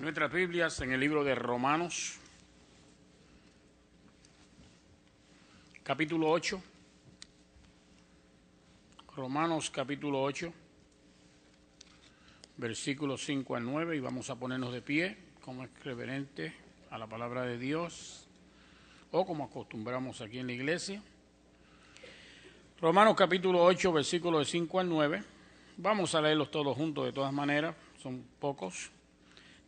Nuestras Biblias en el libro de Romanos, capítulo 8. Romanos capítulo 8, versículos 5 al 9, y vamos a ponernos de pie como es reverente a la palabra de Dios o como acostumbramos aquí en la iglesia. Romanos capítulo 8, versículos de 5 al 9. Vamos a leerlos todos juntos de todas maneras, son pocos.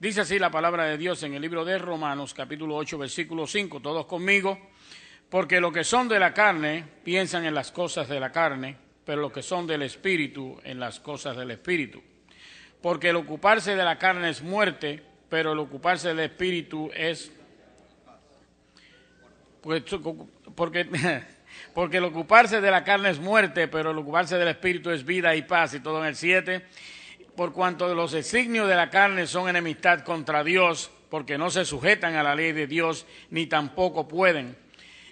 Dice así la palabra de Dios en el libro de Romanos capítulo 8 versículo 5, todos conmigo, porque los que son de la carne piensan en las cosas de la carne, pero los que son del espíritu en las cosas del espíritu. Porque el ocuparse de la carne es muerte, pero el ocuparse del espíritu es... Pues, porque, porque el ocuparse de la carne es muerte, pero el ocuparse del espíritu es vida y paz. Y todo en el 7 por cuanto los designios de la carne son enemistad contra Dios, porque no se sujetan a la ley de Dios, ni tampoco pueden.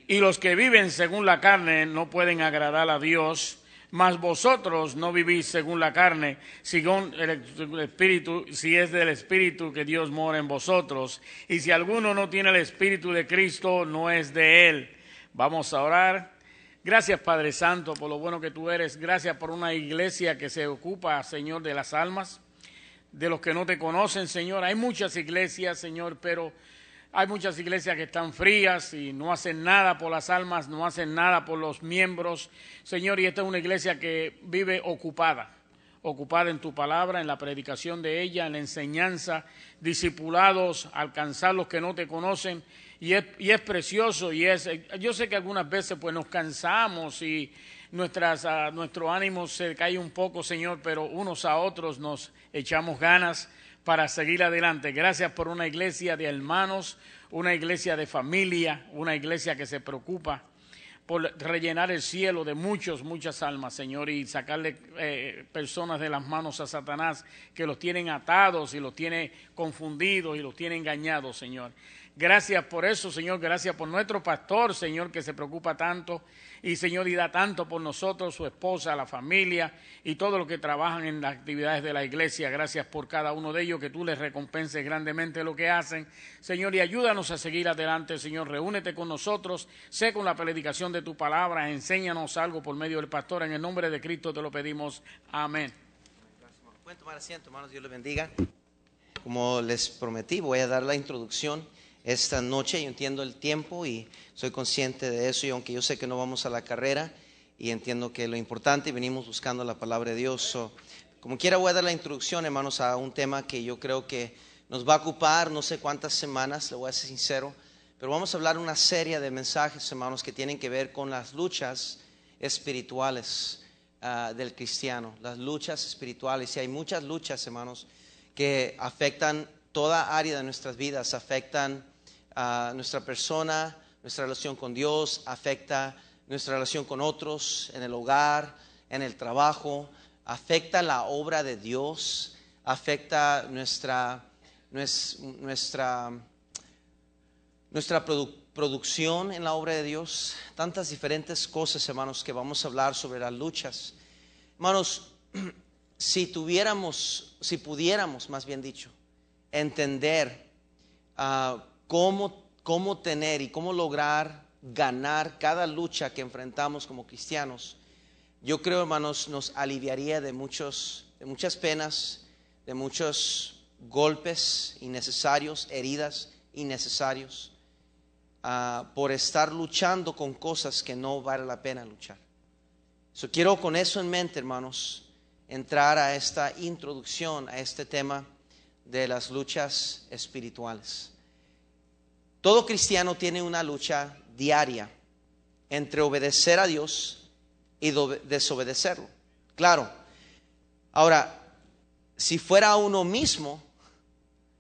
Y los que viven según la carne no pueden agradar a Dios, mas vosotros no vivís según la carne, según el Espíritu, si es del Espíritu que Dios mora en vosotros. Y si alguno no tiene el Espíritu de Cristo, no es de él. Vamos a orar. Gracias, Padre Santo, por lo bueno que tú eres. Gracias por una iglesia que se ocupa, Señor, de las almas, de los que no te conocen, Señor. Hay muchas iglesias, Señor, pero hay muchas iglesias que están frías y no hacen nada por las almas, no hacen nada por los miembros. Señor, y esta es una iglesia que vive ocupada ocupada en tu palabra, en la predicación de ella, en la enseñanza, discipulados, alcanzar los que no te conocen y es, precioso y es, eh, yo sé que algunas veces pues nos cansamos y nuestras, ah, nuestro ánimo se cae un poco, Señor, pero unos a otros nos echamos ganas para seguir adelante. Gracias por una iglesia de hermanos, una iglesia de familia, una iglesia que se preocupa por rellenar el cielo de muchos, muchas almas, Señor, y sacarle eh, personas de las manos a Satanás que los tienen atados y los tiene confundidos y los tiene engañados, Señor. Gracias por eso, Señor. Gracias por nuestro pastor, Señor, que se preocupa tanto y, Señor, y da tanto por nosotros, su esposa, la familia y todos los que trabajan en las actividades de la iglesia. Gracias por cada uno de ellos, que tú les recompenses grandemente lo que hacen. Señor, y ayúdanos a seguir adelante, Señor. Reúnete con nosotros, sé con la predicación de tu palabra, enséñanos algo por medio del pastor. En el nombre de Cristo te lo pedimos. Amén. Pueden tomar asiento, hermanos. Dios les bendiga. Como les prometí, voy a dar la introducción esta noche. Yo entiendo el tiempo y soy consciente de eso. Y aunque yo sé que no vamos a la carrera y entiendo que lo importante, venimos buscando la palabra de Dios. como quiera voy a dar la introducción, hermanos, a un tema que yo creo que nos va a ocupar no sé cuántas semanas, le voy a ser sincero, pero vamos a hablar una serie de mensajes, hermanos, que tienen que ver con las luchas espirituales ah, del cristiano, las luchas espirituales. Y hay muchas luchas, hermanos, que afectan toda área de nuestras vidas, afectan nuestra persona, nuestra relación con Dios, afecta nuestra relación con otros, en el hogar, en el trabajo, afecta la obra de Dios, afecta nuestra, nuestra, nuestra producción en la obra de Dios. Tantas diferentes cosas, hermanos, que vamos a hablar sobre las luchas. Hermanos, si tuviéramos, si pudiéramos, más bien dicho, entender ah, cómo, cómo tener y cómo lograr ganar cada lucha que enfrentamos como cristianos, yo creo, hermanos, nos aliviaría de, muchos, muchas penas, de muchos golpes innecesarios, heridas innecesarios, ah, por estar luchando con cosas que no vale la pena luchar. quiero con eso en mente, hermanos, entrar a esta introducción, a este tema de las luchas espirituales. Todo cristiano tiene una lucha diaria entre obedecer a Dios y desobedecerlo. Claro. Ahora, si fuera uno mismo,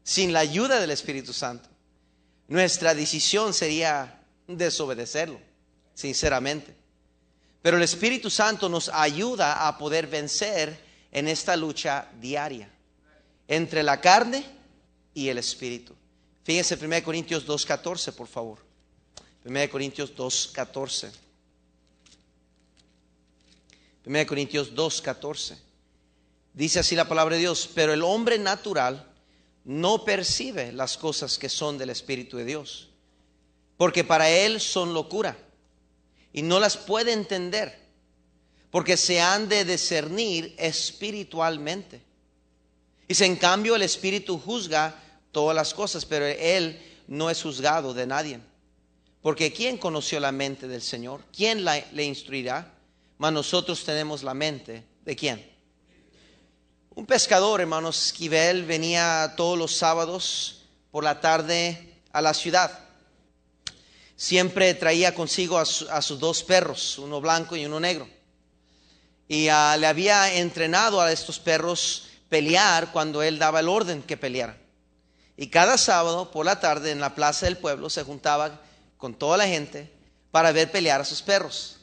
sin la ayuda del Espíritu Santo, nuestra decisión sería desobedecerlo, sinceramente. Pero el Espíritu Santo nos ayuda a poder vencer en esta lucha diaria entre la carne y el Espíritu. Fíjense 1 Corintios 2.14, por favor. 1 Corintios 2.14. 1 Corintios 2.14. Dice así la palabra de Dios, pero el hombre natural no percibe las cosas que son del Espíritu de Dios, porque para él son locura y no las puede entender, porque se han de discernir espiritualmente. Y si en cambio, el Espíritu juzga todas las cosas, pero él no es juzgado de nadie. Porque ¿quién conoció la mente del Señor? ¿Quién le instruirá? Mas nosotros tenemos la mente de quién. Un pescador, hermano Esquivel, venía todos los sábados por la tarde a la ciudad. Siempre traía consigo a, sus dos perros, uno blanco y uno negro. Y ah, le había entrenado a estos perros pelear cuando él daba el orden que pelearan. Y cada sábado por la tarde en la plaza del pueblo se juntaba con toda la gente para ver pelear a sus perros.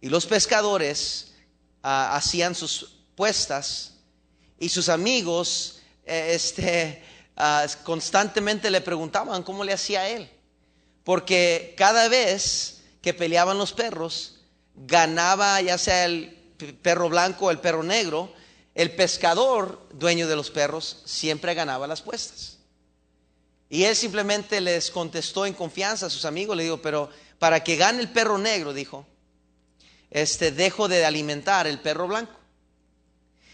Y los pescadores ah, hacían sus puestas y sus amigos eh, este, ah, constantemente le preguntaban cómo le hacía él. Porque cada vez que peleaban los perros, ganaba ya sea el perro blanco o el perro negro, el pescador, dueño de los perros, siempre ganaba las puestas. Y él simplemente les contestó en confianza a sus amigos, le dijo, pero para que gane el perro negro, dijo, este, dejo de alimentar el perro blanco.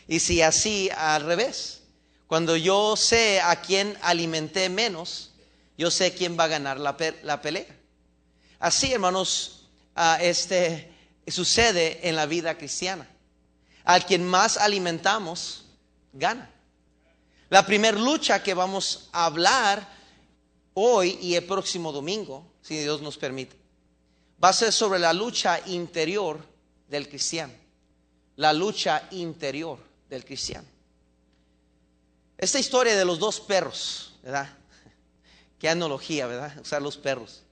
Y si así, al revés, cuando yo sé a quién alimenté menos, yo sé quién va a ganar la, pelea. Así, hermanos, ah, este, sucede en la vida cristiana. Al quien más alimentamos, gana. La primera lucha que vamos a hablar hoy y el próximo domingo, si Dios nos permite, va a ser sobre la lucha interior del cristiano. La lucha interior del cristiano. Esta historia de los dos perros, ¿verdad? Qué analogía, ¿verdad? Usar los perros.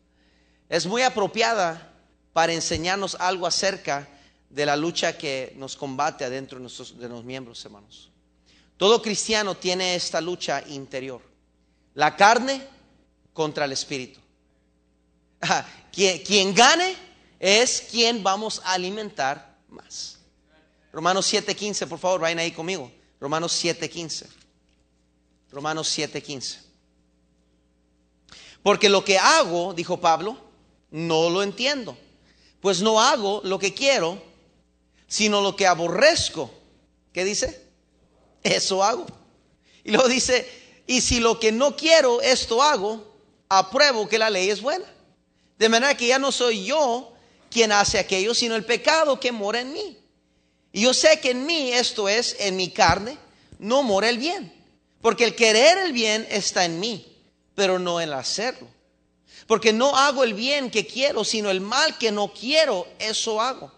Es muy apropiada para enseñarnos algo acerca de la lucha que nos combate adentro de, nuestros, de los miembros, hermanos. Todo cristiano tiene esta lucha interior. La carne contra el espíritu. Ah, quien, gane es quien vamos a alimentar más. Romanos 7:15, por favor, vayan ahí conmigo. Romanos 7:15. Romanos 7:15. Porque lo que hago, dijo Pablo, no lo entiendo. Pues no hago lo que quiero, sino lo que aborrezco. ¿Qué dice? Eso hago. Y luego dice, y si lo que no quiero, esto hago, apruebo que la ley es buena. De manera que ya no soy yo quien hace aquello, sino el pecado que mora en mí. Y yo sé que en mí, esto es, en mi carne, no mora el bien. Porque el querer el bien está en mí, pero no el hacerlo. Porque no hago el bien que quiero, sino el mal que no quiero, eso hago.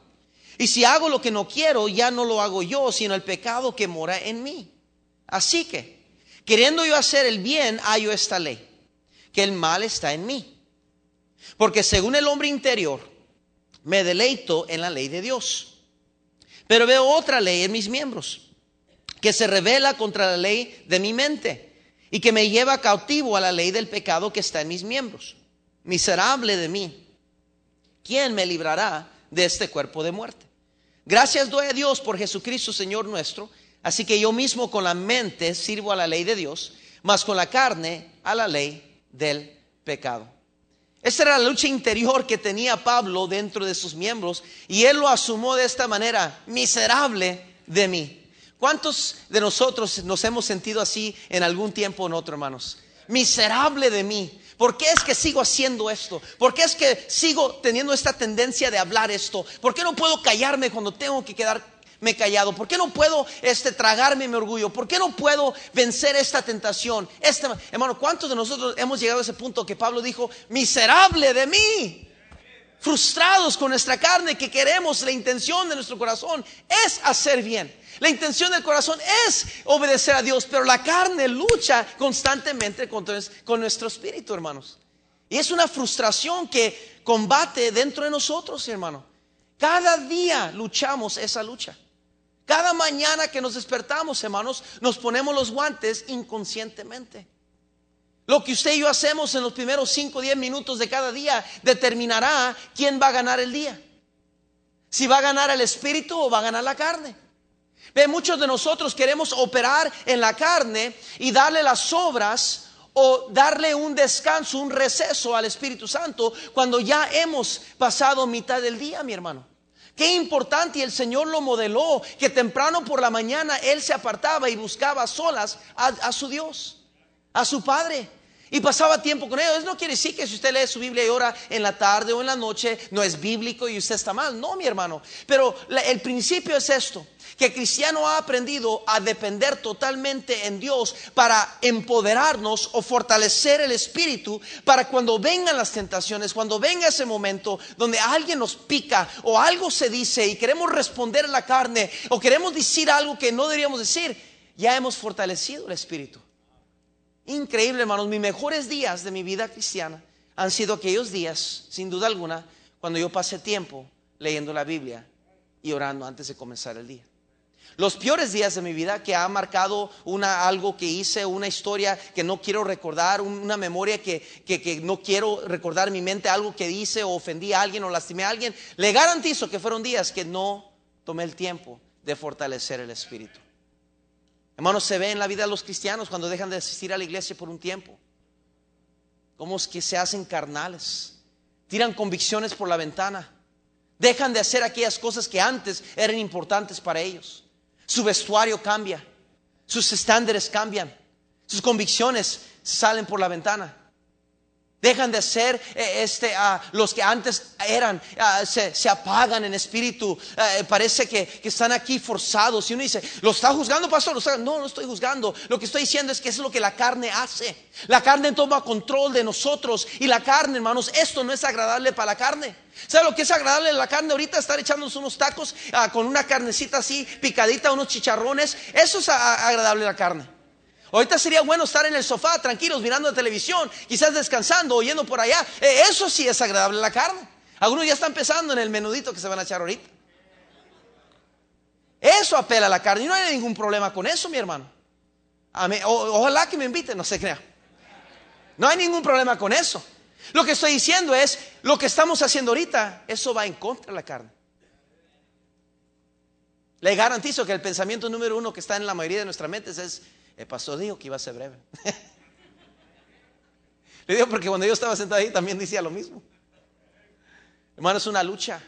Y si hago lo que no quiero, ya no lo hago yo, sino el pecado que mora en mí. Así que, queriendo yo hacer el bien, hallo esta ley que el mal está en mí. Porque según el hombre interior, me deleito en la ley de Dios. Pero veo otra ley en mis miembros, que se revela contra la ley de mi mente y que me lleva cautivo a la ley del pecado que está en mis miembros. Miserable de mí, ¿quién me librará de este cuerpo de muerte? Gracias doy a Dios por Jesucristo, Señor nuestro. Así que yo mismo con la mente sirvo a la ley de Dios, mas con la carne a la ley del pecado. Esa era la lucha interior que tenía Pablo dentro de sus miembros y él lo asumió de esta manera, miserable de mí. ¿Cuántos de nosotros nos hemos sentido así en algún tiempo o en otro, hermanos? Miserable de mí. ¿Por qué es que sigo haciendo esto? ¿Por qué es que sigo teniendo esta tendencia de hablar esto? ¿Por qué no puedo callarme cuando tengo que quedar me he callado? ¿Por qué no puedo este, tragarme mi orgullo? ¿Por qué no puedo vencer esta tentación? Este, hermano, ¿cuántos de nosotros hemos llegado a ese punto que Pablo dijo, miserable de mí? Frustrados con nuestra carne que queremos, la intención de nuestro corazón es hacer bien. La intención del corazón es obedecer a Dios, pero la carne lucha constantemente con nuestro espíritu, hermanos. Y es una frustración que combate dentro de nosotros, hermano. Cada día luchamos esa lucha. Cada mañana que nos despertamos, hermanos, nos ponemos los guantes inconscientemente. Lo que usted y yo hacemos en los primeros 5 o 10 minutos de cada día determinará quién va a ganar el día. Si va a ganar el espíritu o va a ganar la carne. Ve, muchos de nosotros queremos operar en la carne y darle las obras o darle un descanso, un receso al Espíritu Santo cuando ya hemos pasado mitad del día, mi hermano. Qué importante, y el Señor lo modeló, que temprano por la mañana Él se apartaba y buscaba solas a, a su Dios, a su Padre. Y pasaba tiempo con ellos. no quiere decir que si usted lee su Biblia y ora en la tarde o en la noche, no es bíblico y usted está mal. No, mi hermano. Pero el principio es esto, que el cristiano ha aprendido a depender totalmente en Dios para empoderarnos o fortalecer el espíritu para cuando vengan las tentaciones, cuando venga ese momento donde alguien nos pica o algo se dice y queremos responder a la carne o queremos decir algo que no deberíamos decir, ya hemos fortalecido el espíritu. Increíble, hermanos, mis mejores días de mi vida cristiana han sido aquellos días, sin duda alguna, cuando yo pasé tiempo leyendo la Biblia y orando antes de comenzar el día. Los peores días de mi vida que ha marcado una, algo que hice, una historia que no quiero recordar, una memoria que, que no quiero recordar en mi mente, algo que hice o ofendí a alguien o lastimé a alguien, le garantizo que fueron días que no tomé el tiempo de fortalecer el espíritu. Hermanos, se ve en la vida de los cristianos cuando dejan de asistir a la iglesia por un tiempo. Cómo es que se hacen carnales, tiran convicciones por la ventana, dejan de hacer aquellas cosas que antes eran importantes para ellos. Su vestuario cambia, sus estándares cambian, sus convicciones salen por la ventana. Dejan de ser eh, este, ah, los que antes eran, ah, se, se, apagan en espíritu. Eh, parece que, que, están aquí forzados. Y uno dice, ¿lo está juzgando, pastor? No, no estoy juzgando. Lo que estoy diciendo es que es lo que la carne hace. La carne toma control de nosotros. Y la carne, hermanos, esto no es agradable para la carne. ¿Sabe lo que es agradable en la carne ahorita? Estar echándonos unos tacos ah, con una carnecita así, picadita, unos chicharrones. Eso es agradable la carne. Ahorita sería bueno estar en el sofá, tranquilos, mirando la televisión, quizás descansando, oyendo por allá. Eh, eso sí es agradable la carne. Algunos ya están pensando en el menudito que se van a echar ahorita. Eso apela a la carne y no hay ningún problema con eso, mi hermano. ojalá que me inviten, no se crea. No hay ningún problema con eso. Lo que estoy diciendo es, lo que estamos haciendo ahorita, eso va en contra de la carne. Le garantizo que el pensamiento número uno que está en la mayoría de nuestras mentes es, el pastor dijo que iba a ser breve. Le digo porque cuando yo estaba sentado ahí también decía lo mismo. Hermano, es una lucha.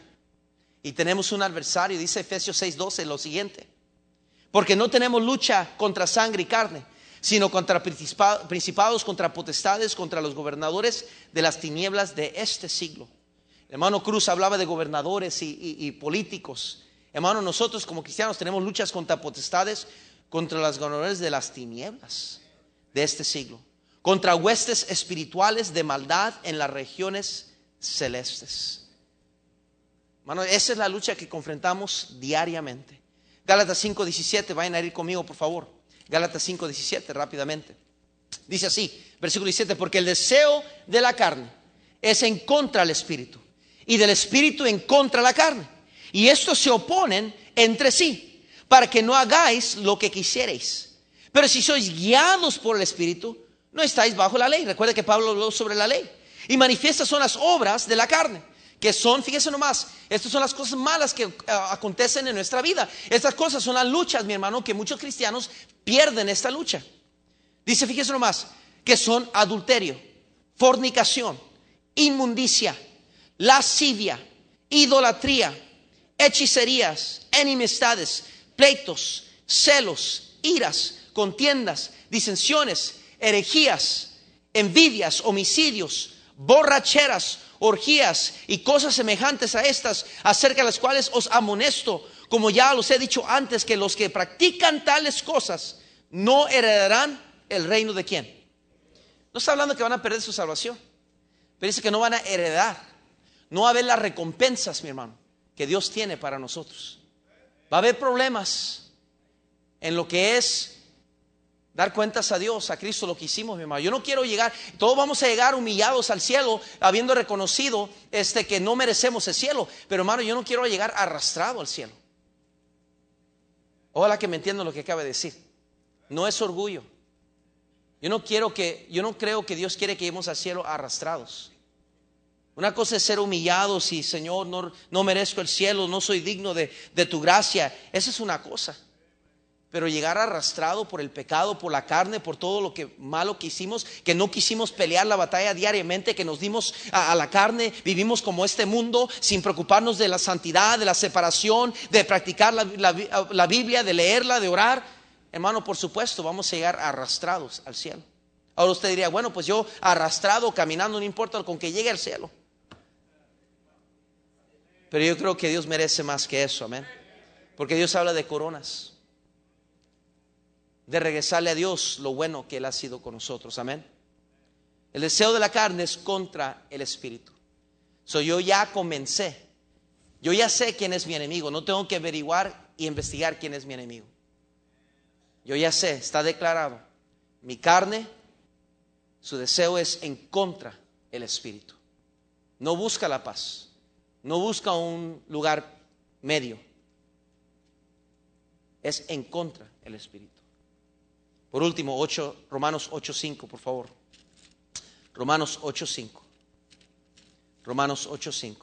Y tenemos un adversario, dice Efesios 6:12 lo siguiente. Porque no tenemos lucha contra sangre y carne, sino contra principados, contra potestades, contra los gobernadores de las tinieblas de este siglo. hermano Cruz hablaba de gobernadores y políticos. Hermano, nosotros como cristianos tenemos luchas contra potestades, contra las ganadoras de las tinieblas de este siglo, contra huestes espirituales de maldad en las regiones celestes. Mano, esa es la lucha que confrontamos diariamente. Gálatas 5:17, vayan a ir conmigo, por favor. Gálatas 5:17, rápidamente. Dice así, versículo 17, porque el deseo de la carne es en contra del espíritu y del espíritu en contra de la carne. Y estos se oponen entre sí para que no hagáis lo que quisierais. Pero si sois guiados por el Espíritu, no estáis bajo la ley. Recuerda que Pablo habló sobre la ley. Y manifiestas son las obras de la carne, que son, fíjese nomás, estas son las cosas malas que eh, acontecen en nuestra vida. Estas cosas son las luchas, mi hermano, que muchos cristianos pierden esta lucha. Dice, fíjese nomás, que son adulterio, fornicación, inmundicia, lascivia, idolatría, hechicerías, enemistades, pleitos, celos, iras, contiendas, disensiones, herejías, envidias, homicidios, borracheras, orgías y cosas semejantes a estas, acerca de las cuales os amonesto, como ya los he dicho antes, que los que practican tales cosas no heredarán el reino de quién. No está hablando que van a perder su salvación, pero dice que no van a heredar, no a ver las recompensas, mi hermano, que Dios tiene para nosotros. Va a haber problemas en lo que es dar cuentas a Dios, a Cristo, lo que hicimos, mi hermano. Yo no quiero llegar, todos vamos a llegar humillados al cielo, habiendo reconocido este, que no merecemos el cielo. Pero hermano, yo no quiero llegar arrastrado al cielo. Ojalá que me entiendan lo que acaba de decir. No es orgullo. Yo no quiero que, yo no creo que Dios quiere que vayamos al cielo arrastrados. Una cosa es ser humillado Si Señor, no, merezco el cielo, no soy digno de, tu gracia. Esa es una cosa. Pero llegar arrastrado por el pecado, por la carne, por todo lo que malo que hicimos, que no quisimos pelear la batalla diariamente, que nos dimos a, la carne, vivimos como este mundo, sin preocuparnos de la santidad, de la separación, de practicar la, Biblia, de leerla, de orar. Hermano, por supuesto, vamos a llegar arrastrados al cielo. Ahora usted diría, bueno, pues yo arrastrado, caminando, no importa, con que llegue al cielo. Pero yo creo que Dios merece más que eso, amén. Porque Dios habla de coronas. De regresarle a Dios lo bueno que Él ha sido con nosotros, amén. El deseo de la carne es contra el espíritu. So, yo ya comencé. Yo ya sé quién es mi enemigo. No tengo que averiguar y investigar quién es mi enemigo. Yo ya sé, está declarado. Mi carne, su deseo es en contra el espíritu. No busca la paz no busca un lugar medio. Es en contra el Espíritu. Por último, 8, Romanos 8.5, por favor. Romanos 8.5. Romanos 8.5.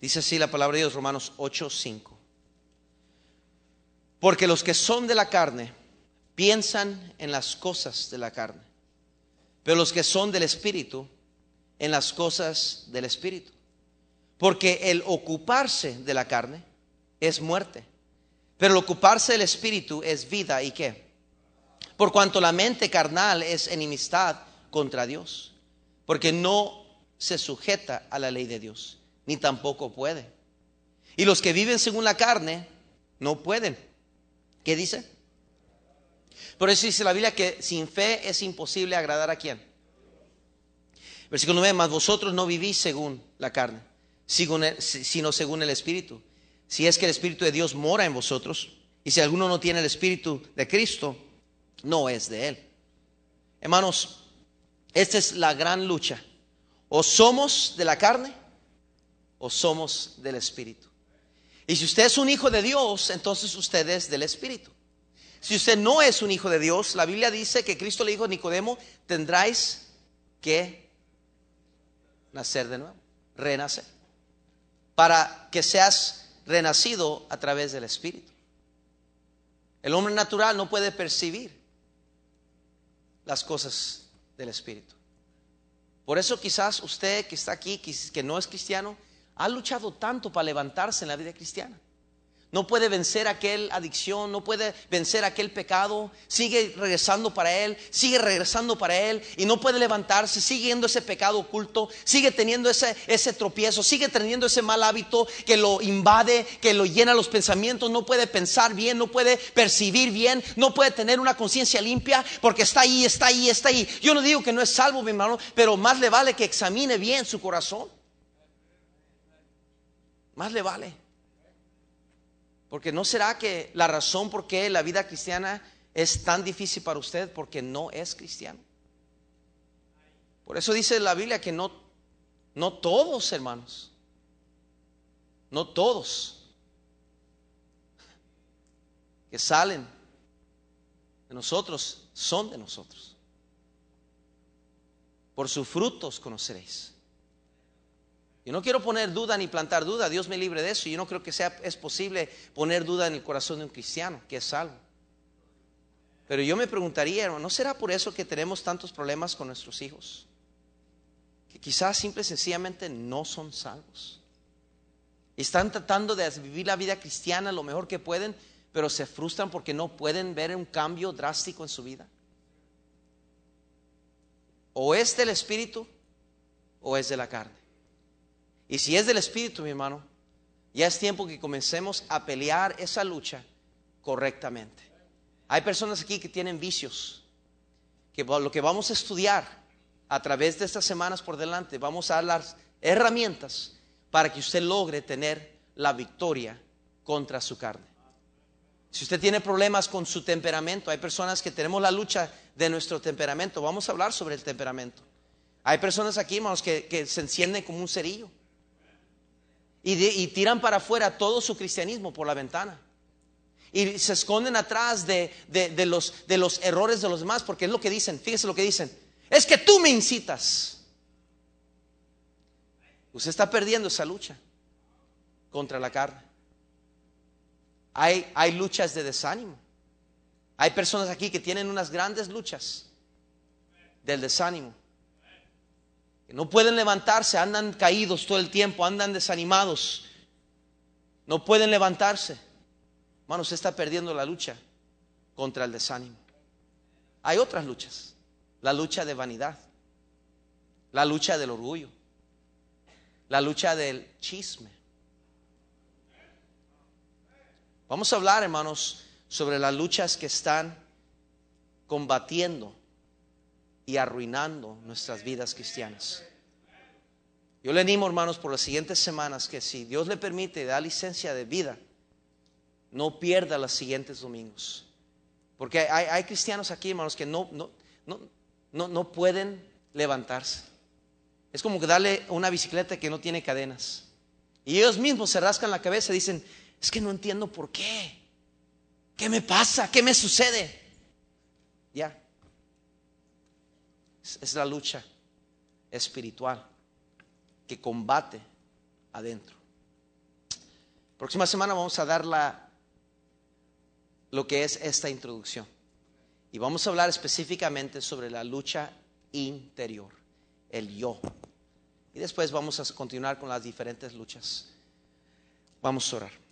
Dice así la palabra de Dios, Romanos 8.5. Porque los que son de la carne piensan en las cosas de la carne, pero los que son del Espíritu en las cosas del Espíritu. Porque el ocuparse de la carne es muerte. Pero el ocuparse del Espíritu es vida y qué. Por cuanto la mente carnal es enemistad contra Dios. Porque no se sujeta a la ley de Dios, ni tampoco puede. Y los que viven según la carne no pueden. ¿Qué dice? Por eso dice la Biblia que sin fe es imposible agradar a quien Versículo 9, más vosotros no vivís según la carne, sino según el Espíritu. Si es que el Espíritu de Dios mora en vosotros, y si alguno no tiene el Espíritu de Cristo, no es de Él. Hermanos, esta es la gran lucha. O somos de la carne o somos del Espíritu. Y si usted es un hijo de Dios, entonces usted es del Espíritu. Si usted no es un hijo de Dios, la Biblia dice que Cristo le dijo a Nicodemo, tendráis que nacer de nuevo, renacer, para que seas renacido a través del Espíritu. El hombre natural no puede percibir las cosas del Espíritu. Por eso quizás usted que está aquí, que no es cristiano, ha luchado tanto para levantarse en la vida cristiana no puede vencer aquel adicción, no puede vencer aquel pecado, sigue regresando para él, sigue regresando para él y no puede levantarse, sigue yendo ese pecado oculto, sigue teniendo ese, ese tropiezo, sigue teniendo ese mal hábito que lo invade, que lo llena los pensamientos, no puede pensar bien, no puede percibir bien, no puede tener una conciencia limpia porque está ahí, está ahí, está ahí. Yo no digo que no es salvo, mi hermano, pero más le vale que examine bien su corazón. Más le vale. Porque no será que la razón por qué la vida cristiana es tan difícil para usted porque no es cristiano. Por eso dice la Biblia que no, no todos, hermanos, no todos que salen de nosotros son de nosotros. Por sus frutos conoceréis. Yo no quiero poner duda ni plantar duda, Dios me libre de eso. Yo no creo que sea es posible poner duda en el corazón de un cristiano que es salvo. Pero yo me preguntaría, ¿no será por eso que tenemos tantos problemas con nuestros hijos? Que quizás simple y sencillamente no son salvos. Están tratando de vivir la vida cristiana lo mejor que pueden, pero se frustran porque no pueden ver un cambio drástico en su vida. O es del espíritu o es de la carne. Y si es del Espíritu, mi hermano, ya es tiempo que comencemos a pelear esa lucha correctamente. Hay personas aquí que tienen vicios, que lo que vamos a estudiar a través de estas semanas por delante, vamos a dar las herramientas para que usted logre tener la victoria contra su carne. Si usted tiene problemas con su temperamento, hay personas que tenemos la lucha de nuestro temperamento. Vamos a hablar sobre el temperamento. Hay personas aquí, hermanos, que, que se encienden como un cerillo y, tiran para afuera todo su cristianismo por la ventana. Y se esconden atrás de, los, de los errores de los demás, porque es lo que dicen, fíjese lo que dicen, es que tú me incitas. Usted está perdiendo esa lucha contra la carne. Hay, hay luchas de desánimo. Hay personas aquí que tienen unas grandes luchas del desánimo no pueden levantarse, andan caídos todo el tiempo, andan desanimados, no pueden levantarse. Hermanos se está perdiendo la lucha contra el desánimo. Hay otras luchas, la lucha de vanidad, la lucha del orgullo, la lucha del chisme. Vamos a hablar, hermanos, sobre las luchas que están combatiendo y arruinando nuestras vidas cristianas. Yo le animo, hermanos, por las siguientes semanas que si Dios le permite, da licencia de vida, no pierda los siguientes domingos. Porque hay, cristianos aquí, hermanos, que no, no, no, pueden levantarse. Es como que darle una bicicleta que no tiene cadenas. Y ellos mismos se rascan la cabeza y dicen, es que no entiendo por qué. ¿Qué me pasa? ¿Qué me sucede? Ya. Es la lucha espiritual que combate adentro. Próxima semana vamos a dar la, lo que es esta introducción. Y vamos a hablar específicamente sobre la lucha interior, el yo. Y después vamos a continuar con las diferentes luchas. Vamos a orar.